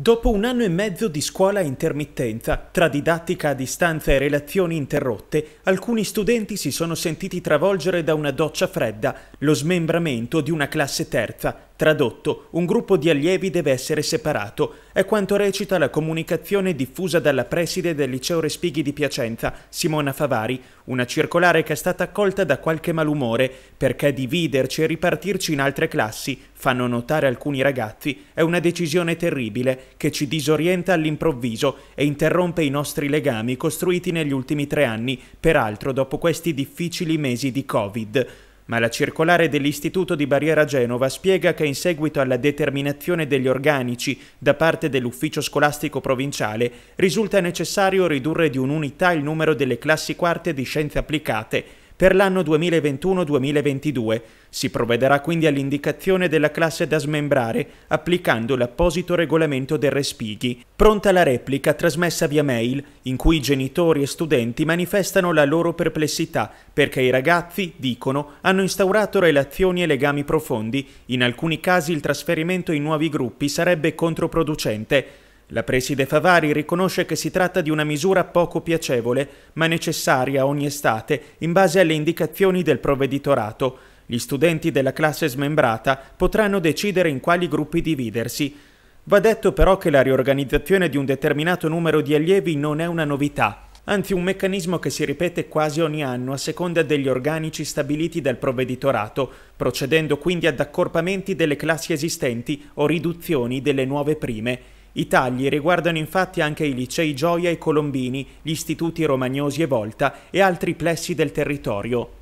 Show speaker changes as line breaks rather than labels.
Dopo un anno e mezzo di scuola a intermittenza, tra didattica a distanza e relazioni interrotte, alcuni studenti si sono sentiti travolgere da una doccia fredda, lo smembramento di una classe terza, Tradotto, un gruppo di allievi deve essere separato, è quanto recita la comunicazione diffusa dalla preside del liceo Respighi di Piacenza, Simona Favari, una circolare che è stata accolta da qualche malumore, perché dividerci e ripartirci in altre classi, fanno notare alcuni ragazzi, è una decisione terribile che ci disorienta all'improvviso e interrompe i nostri legami costruiti negli ultimi tre anni, peraltro dopo questi difficili mesi di Covid ma la circolare dell'Istituto di Barriera Genova spiega che in seguito alla determinazione degli organici da parte dell'ufficio scolastico provinciale risulta necessario ridurre di un'unità il numero delle classi quarte di scienze applicate per l'anno 2021-2022. Si provvederà quindi all'indicazione della classe da smembrare applicando l'apposito regolamento del Respighi. Pronta la replica trasmessa via mail in cui genitori e studenti manifestano la loro perplessità perché i ragazzi, dicono, hanno instaurato relazioni e legami profondi. In alcuni casi il trasferimento in nuovi gruppi sarebbe controproducente. La preside Favari riconosce che si tratta di una misura poco piacevole, ma necessaria ogni estate in base alle indicazioni del provveditorato. Gli studenti della classe smembrata potranno decidere in quali gruppi dividersi. Va detto però che la riorganizzazione di un determinato numero di allievi non è una novità, anzi un meccanismo che si ripete quasi ogni anno a seconda degli organici stabiliti dal provveditorato, procedendo quindi ad accorpamenti delle classi esistenti o riduzioni delle nuove prime. I tagli riguardano infatti anche i licei Gioia e Colombini, gli istituti Romagnosi e Volta e altri plessi del territorio.